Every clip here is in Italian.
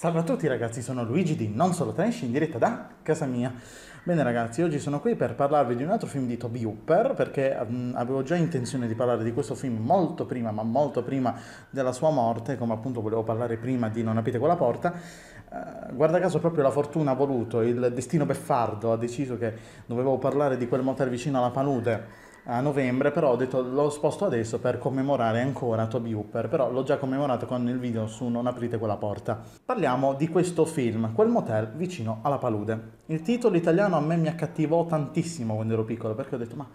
Salve a tutti ragazzi, sono Luigi di Non Solo Trash in diretta da casa mia. Bene ragazzi, oggi sono qui per parlarvi di un altro film di Toby Hooper perché um, avevo già intenzione di parlare di questo film molto prima, ma molto prima della sua morte, come appunto volevo parlare prima di Non aprite quella porta. Uh, guarda caso proprio la fortuna ha voluto, il destino beffardo ha deciso che dovevo parlare di quel motel vicino alla palude a novembre, però ho detto lo sposto adesso per commemorare ancora Toby Hooper, però l'ho già commemorato con il video su Non aprite quella porta. Parliamo di questo film, quel motel vicino alla palude. Il titolo italiano a me mi accattivò tantissimo quando ero piccolo, perché ho detto ma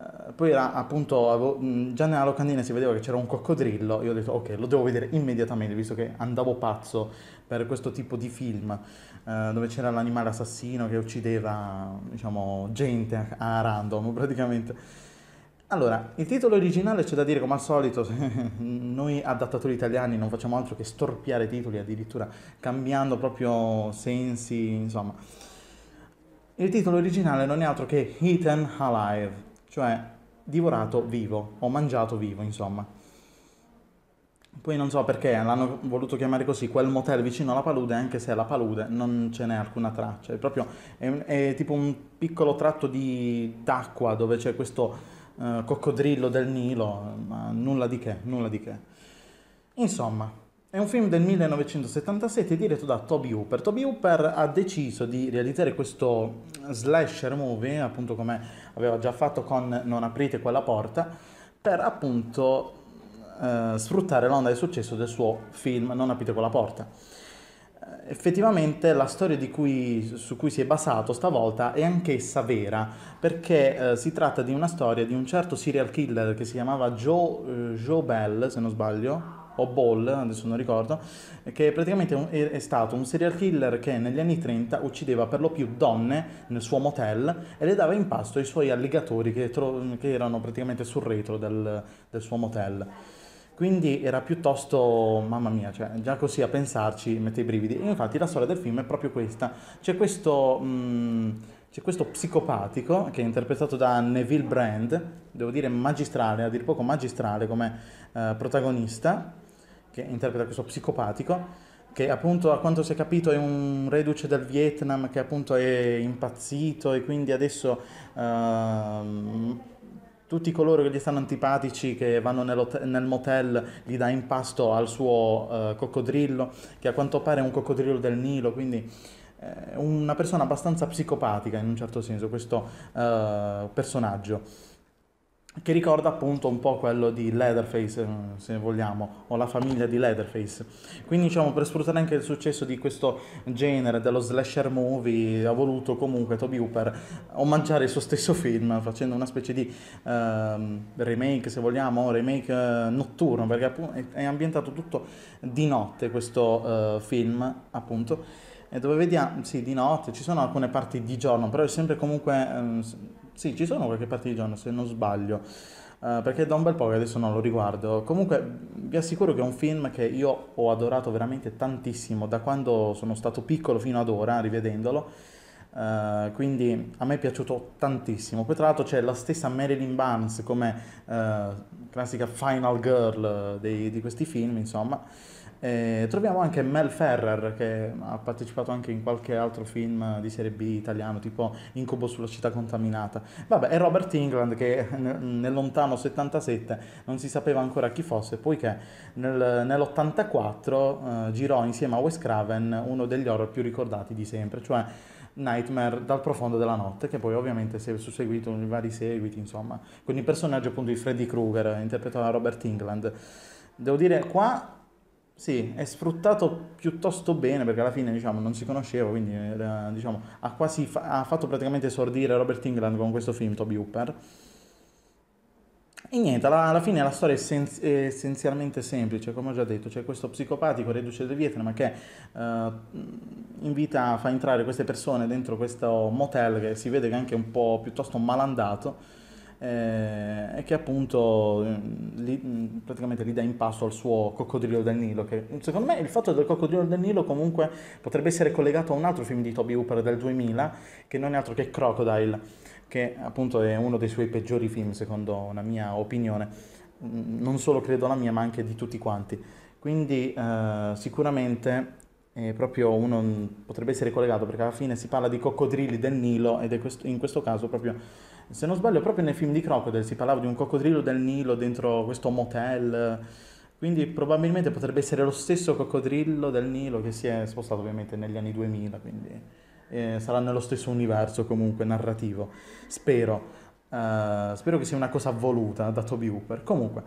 eh, poi era, appunto avevo, mm, già nella locandina si vedeva che c'era un coccodrillo, io ho detto ok, lo devo vedere immediatamente visto che andavo pazzo per questo tipo di film eh, dove c'era l'animale assassino che uccideva diciamo, gente a random praticamente. Allora, il titolo originale c'è da dire come al solito, noi adattatori italiani non facciamo altro che storpiare titoli addirittura cambiando proprio sensi, insomma. Il titolo originale non è altro che Hidden Alive cioè divorato vivo o mangiato vivo, insomma. Poi non so perché l'hanno voluto chiamare così quel motel vicino alla palude, anche se alla palude non ce n'è alcuna traccia, è proprio è, è tipo un piccolo tratto di, d'acqua dove c'è questo eh, coccodrillo del Nilo, ma nulla di che, nulla di che. Insomma, è un film del 1977 diretto da Toby Hooper. Toby Hooper ha deciso di realizzare questo slasher movie, appunto come aveva già fatto con Non aprite quella porta, per appunto eh, sfruttare l'onda di successo del suo film Non aprite quella porta. Eh, effettivamente la storia cui, su cui si è basato stavolta è anch'essa vera, perché eh, si tratta di una storia di un certo serial killer che si chiamava Joe, eh, Joe Bell, se non sbaglio, o Ball, adesso non ricordo, che praticamente è stato un serial killer che negli anni 30 uccideva per lo più donne nel suo motel e le dava in pasto ai suoi alligatori che, tro- che erano praticamente sul retro del, del suo motel. Quindi era piuttosto, mamma mia, cioè, già così a pensarci mette i brividi. E infatti la storia del film è proprio questa. C'è questo, mh, mm, c'è questo psicopatico che è interpretato da Neville Brand, devo dire magistrale, a dir poco magistrale come eh, protagonista, che interpreta questo psicopatico, che appunto a quanto si è capito è un reduce dal Vietnam che appunto è impazzito e quindi adesso uh, tutti coloro che gli stanno antipatici, che vanno nel motel, gli dà impasto al suo uh, coccodrillo, che a quanto pare è un coccodrillo del Nilo, quindi uh, una persona abbastanza psicopatica in un certo senso questo eh, personaggio che ricorda appunto un po' quello di Leatherface, eh, se vogliamo, o la famiglia di Leatherface. Quindi diciamo per sfruttare anche il successo di questo genere dello slasher movie ha voluto comunque Toby Hooper omaggiare il suo stesso film facendo una specie di eh, remake, se vogliamo, remake eh, notturno, perché appunto è ambientato tutto di notte questo eh, film, appunto. dove vediamo, sì, di notte, ci sono alcune parti di giorno, però è sempre comunque ehm, sì, ci sono qualche parte di John, se non sbaglio. Uh, perché da un bel po' che adesso non lo riguardo. Comunque vi assicuro che è un film che io ho adorato veramente tantissimo da quando sono stato piccolo fino ad ora, rivedendolo. Uh, quindi a me è piaciuto tantissimo. Poi tra l'altro c'è la stessa Marilyn Barnes come uh, classica final girl dei, di questi film, insomma. E troviamo anche Mel Ferrer che ha partecipato anche in qualche altro film di serie B italiano, tipo Incubo sulla città contaminata. Vabbè, e Robert England che nel lontano 77 non si sapeva ancora chi fosse, poiché nel, nell'84 eh, girò insieme a Wes Craven uno degli horror più ricordati di sempre, cioè Nightmare dal profondo della notte, che poi ovviamente si è susseguito in vari seguiti, insomma, con il personaggio appunto di Freddy Krueger, interpretato da Robert England. Devo dire, qua sì, è sfruttato piuttosto bene perché alla fine diciamo, non si conosceva, quindi era, diciamo, ha, quasi fa- ha fatto praticamente esordire Robert England con questo film, Toby Hooper. E niente, alla, alla fine la storia è, sen- è, essenzialmente semplice, come ho già detto, c'è cioè questo psicopatico reduce del Vietnam che eh, invita, fa entrare queste persone dentro questo motel che si vede che è anche un po' piuttosto malandato eh, e che appunto mm, li, mm, praticamente li dà in pasto al suo coccodrillo del Nilo, che secondo me il fatto del coccodrillo del Nilo comunque potrebbe essere collegato a un altro film di Toby Hooper del 2000, che non è altro che Crocodile, che appunto è uno dei suoi peggiori film secondo la mia opinione, mm, non solo credo la mia ma anche di tutti quanti. Quindi eh, sicuramente è proprio uno potrebbe essere collegato perché alla fine si parla di coccodrilli del Nilo ed è questo, in questo caso proprio se non sbaglio, proprio nei film di Crocodile si parlava di un coccodrillo del Nilo dentro questo motel. Quindi probabilmente potrebbe essere lo stesso coccodrillo del Nilo che si è spostato ovviamente negli anni 2000, quindi eh, sarà nello stesso universo comunque narrativo. Spero. Uh, spero che sia una cosa voluta da Toby Hooper. Comunque,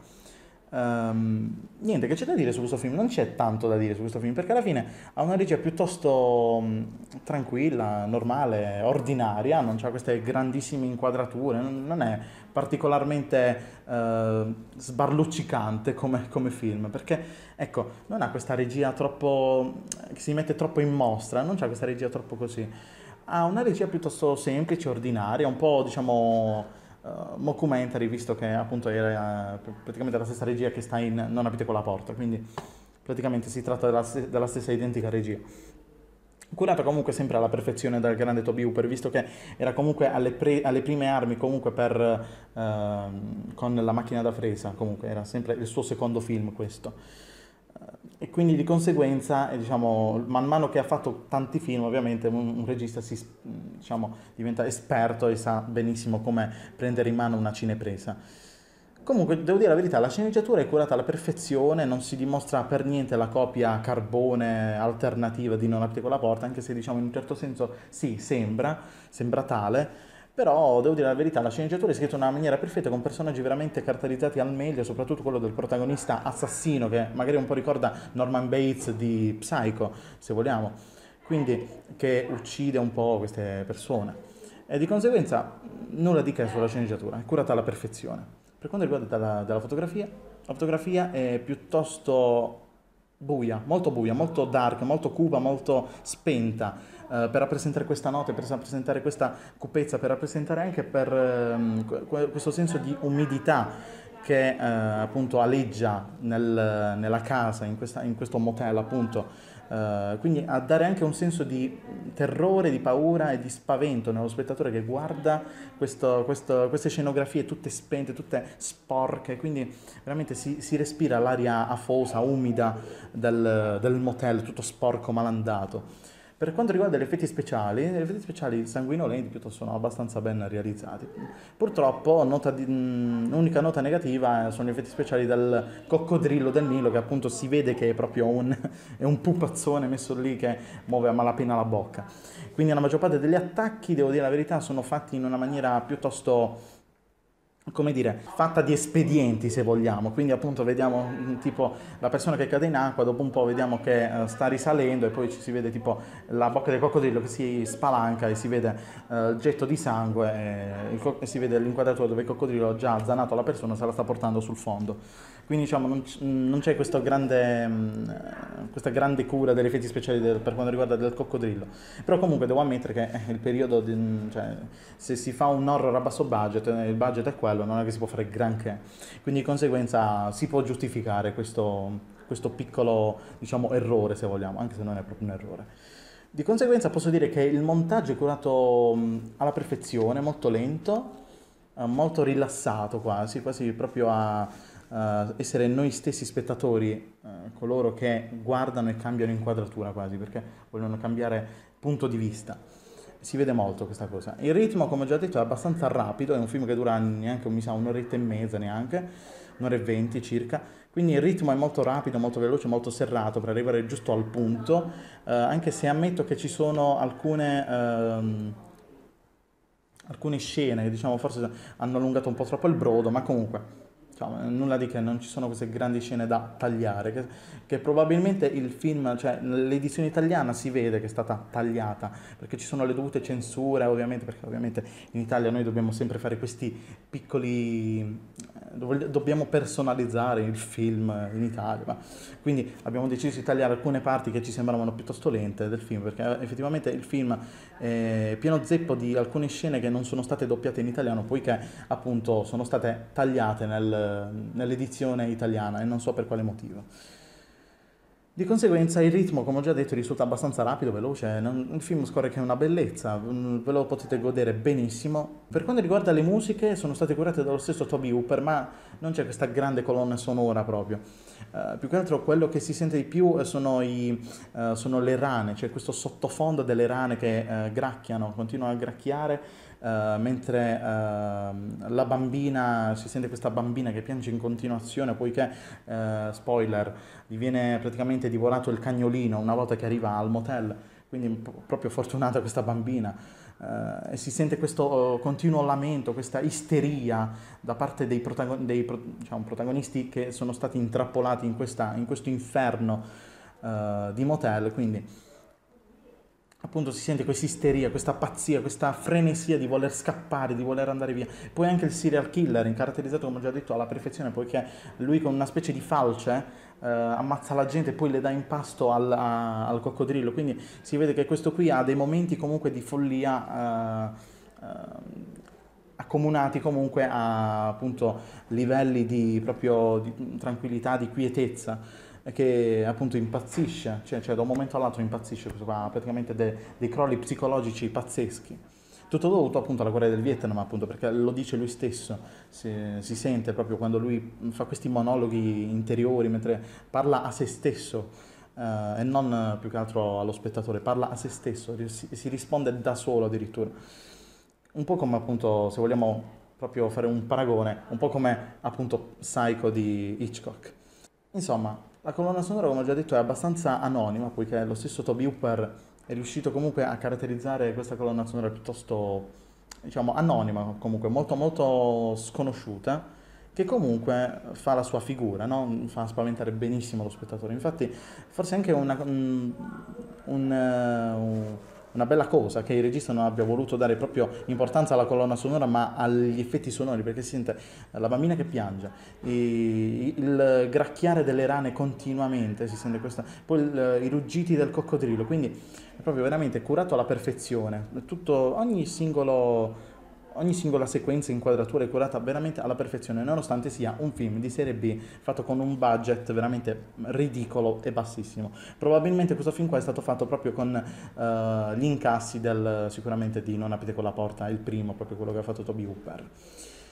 Um, niente, che c'è da dire su questo film? Non c'è tanto da dire su questo film perché alla fine ha una regia piuttosto mm, tranquilla, normale, ordinaria, non ha queste grandissime inquadrature, non è particolarmente uh, sbarluccicante come, come, film perché ecco, non ha questa regia troppo che si mette troppo in mostra, non c'è questa regia troppo così. Ha una regia piuttosto semplice, ordinaria, un po' diciamo uh, mockumentary, visto che appunto era eh, praticamente la stessa regia che sta in Non aprite quella porta, quindi praticamente si tratta della, della stessa identica regia curata comunque sempre alla perfezione dal grande Toby Hooper, visto che era comunque alle, pre, alle prime armi comunque per, eh, con la macchina da fresa, comunque era sempre il suo secondo film questo quindi di conseguenza, eh, diciamo, man mano che ha fatto tanti film, ovviamente un, un regista si, diciamo, diventa esperto e sa benissimo come prendere in mano una cinepresa. Comunque, devo dire la verità, la sceneggiatura è curata alla perfezione, non si dimostra per niente la copia carbone alternativa di Non aprite la porta, anche se diciamo in un certo senso sì, sembra, sembra tale, però devo dire la verità, la sceneggiatura è scritta in una maniera perfetta con personaggi veramente caratterizzati al meglio, soprattutto quello del protagonista assassino che magari un po' ricorda Norman Bates di Psycho, se vogliamo, quindi che uccide un po' queste persone. E di conseguenza nulla di che sulla sceneggiatura, è curata alla perfezione. Per quanto riguarda la, della fotografia, la fotografia è piuttosto buia, molto buia, molto dark, molto cupa, molto spenta eh, per rappresentare questa notte, per rappresentare questa cupezza, per rappresentare anche per, eh, questo senso di umidità che eh, appunto aleggia nel, nella casa, in, questa, in questo motel appunto eh, quindi a dare anche un senso di terrore, di paura e di spavento nello spettatore che guarda questo, questo, queste scenografie tutte spente, tutte sporche, quindi veramente si, si respira l'aria afosa, umida del, del motel, tutto sporco, malandato. Per quanto riguarda gli effetti speciali, gli effetti speciali sanguinolenti piuttosto sono abbastanza ben realizzati. Purtroppo, nota di, mh, mm, l'unica nota negativa eh, sono gli effetti speciali del coccodrillo del Nilo, che appunto si vede che è proprio un, è un pupazzone messo lì che muove a malapena la bocca. Quindi la maggior parte degli attacchi, devo dire la verità, sono fatti in una maniera piuttosto come dire, fatta di espedienti se vogliamo, quindi appunto vediamo mm, tipo la persona che cade in acqua, dopo un po' vediamo che uh, sta risalendo e poi ci si vede tipo la bocca del coccodrillo che si spalanca e si vede uh, il getto di sangue e, co- e, si vede l'inquadratura dove il coccodrillo ha già zanato la persona, se la sta portando sul fondo. Quindi diciamo non, c- non c'è grande, mh, mm, questa grande cura degli effetti speciali del, per quanto riguarda il coccodrillo, però comunque devo ammettere che eh, il periodo, di, mm, cioè, se si fa un horror a basso budget, il budget è quello, quello, non è che si può fare granché. Quindi di conseguenza si può giustificare questo, questo piccolo diciamo, errore, se vogliamo, anche se non è proprio un errore. Di conseguenza posso dire che il montaggio è curato alla perfezione, molto lento, eh, molto rilassato quasi, quasi proprio a, Uh, essere noi stessi spettatori, uh, coloro che guardano e cambiano inquadratura quasi, perché vogliono cambiare punto di vista si vede molto questa cosa. Il ritmo, come ho già detto, è abbastanza rapido, è un film che dura neanche, mi sa, un'oretta e mezza neanche, un'ora e venti circa, quindi il ritmo è molto rapido, molto veloce, molto serrato per arrivare giusto al punto, eh, anche se ammetto che ci sono alcune... Ehm, alcune scene che diciamo forse hanno allungato un po' troppo il brodo, ma comunque cioè, nulla di che, non ci sono queste grandi scene da tagliare, che, che probabilmente il film, cioè l'edizione italiana si vede che è stata tagliata, perché ci sono le dovute censure, ovviamente, perché ovviamente in Italia noi dobbiamo sempre fare questi piccoli dobbiamo personalizzare il film in Italia. Ma... Quindi abbiamo deciso di tagliare alcune parti che ci sembravano piuttosto lente del film, perché eh, effettivamente il film eh, è pieno zeppo di alcune scene che non sono state doppiate in italiano, poiché appunto sono state tagliate nel, nell'edizione italiana e non so per quale motivo. Di conseguenza il ritmo, come ho già detto, risulta abbastanza rapido, veloce, eh, non, il film scorre che è una bellezza, mm, ve lo potete godere benissimo. Per quanto riguarda le musiche, sono state curate dallo stesso Toby Hooper, ma non c'è questa grande colonna sonora proprio. Uh, più che altro quello che si sente di più eh, sono, i, uh, sono le rane, c'è cioè questo sottofondo delle rane che uh, gracchiano, continuano a gracchiare eh, mentre uh, la bambina, si sente questa bambina che piange in continuazione poiché, uh, spoiler, gli viene praticamente divorato il cagnolino una volta che arriva al motel, quindi p- proprio fortunata questa bambina. Eh, e si sente questo oh, continuo lamento, questa isteria da parte dei, protagon- dei pro- diciamo, protagonisti che sono stati intrappolati in, questa, in questo inferno di motel, quindi appunto si sente questa isteria, questa pazzia, questa frenesia di voler scappare, di voler andare via. Poi anche il serial killer, incaratterizzato come ho già detto alla perfezione, poiché lui con una specie di falce eh, ammazza la gente e poi le dà in pasto al, a, al, coccodrillo. Quindi si vede che questo qui ha dei momenti comunque di follia. Eh, eh, accomunati comunque a appunto livelli di proprio di tranquillità, di quietezza che appunto impazzisce, cioè, cioè da un momento all'altro impazzisce, qua, praticamente de, dei crolli psicologici pazzeschi. Tutto dovuto appunto alla guerra del Vietnam, appunto, perché lo dice lui stesso, si, si sente proprio quando lui fa questi monologhi interiori, mentre parla a se stesso eh, e non eh, più che altro allo spettatore, parla a se stesso, si, si risponde da solo addirittura. Un po' come appunto, se vogliamo proprio fare un paragone, un po' come appunto Psycho di Hitchcock. Insomma, la colonna sonora, come ho già detto, è abbastanza anonima, poiché lo stesso Toby Hooper è riuscito comunque a caratterizzare questa colonna sonora piuttosto, diciamo, anonima, comunque molto molto sconosciuta, che comunque fa la sua figura, no? fa spaventare benissimo lo spettatore. Infatti, forse anche una, un, un, eh, un una bella cosa che il regista non abbia voluto dare proprio importanza alla colonna sonora ma agli effetti sonori perché si sente la bambina che piange, il gracchiare delle rane continuamente, si sente questa, poi il, i ruggiti del coccodrillo, quindi è proprio veramente curato alla perfezione, tutto, ogni singolo ogni singola sequenza, inquadratura è curata veramente alla perfezione, nonostante sia un film di serie B fatto con un budget veramente ridicolo e bassissimo. Probabilmente questo film qua è stato fatto proprio con uh, gli incassi del, sicuramente di Non aprite la porta, il primo, proprio quello che ha fatto Toby Hooper.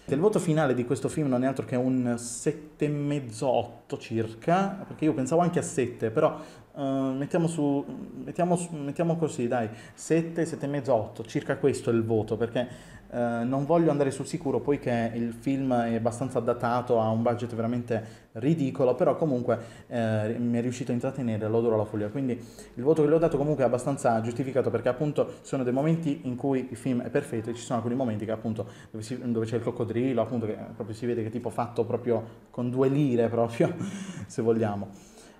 Il voto finale di questo film non è altro che un 7,5-8 circa, perché io pensavo anche a 7, però Ehm, mettiamo, su, mettiamo, mettiamo, così, dai, 7, 7,5, 8, circa questo è il voto, perché uh, non voglio andare sul sicuro, poiché il film è abbastanza datato, ha un budget veramente ridicolo, però comunque uh, mi è riuscito a intrattenere, l'odoro alla follia, quindi il voto che le ho dato comunque è abbastanza giustificato, perché appunto sono dei momenti in cui il film è perfetto e ci sono alcuni momenti che appunto dove, si, dove c'è il coccodrillo, appunto che proprio si vede che è tipo fatto proprio con due lire proprio, se vogliamo.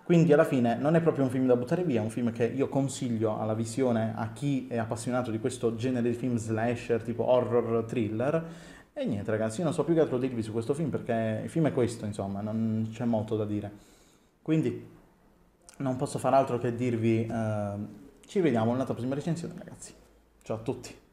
Quindi alla fine non è proprio un film da buttare via, è un film che io consiglio alla visione a chi è appassionato di questo genere di film slasher, tipo horror thriller. E niente ragazzi, io non so più che altro dirvi su questo film perché il film è questo, insomma, non c'è molto da dire. Quindi non posso far altro che dirvi eh, ci vediamo alla prossima recensione ragazzi. Ciao a tutti.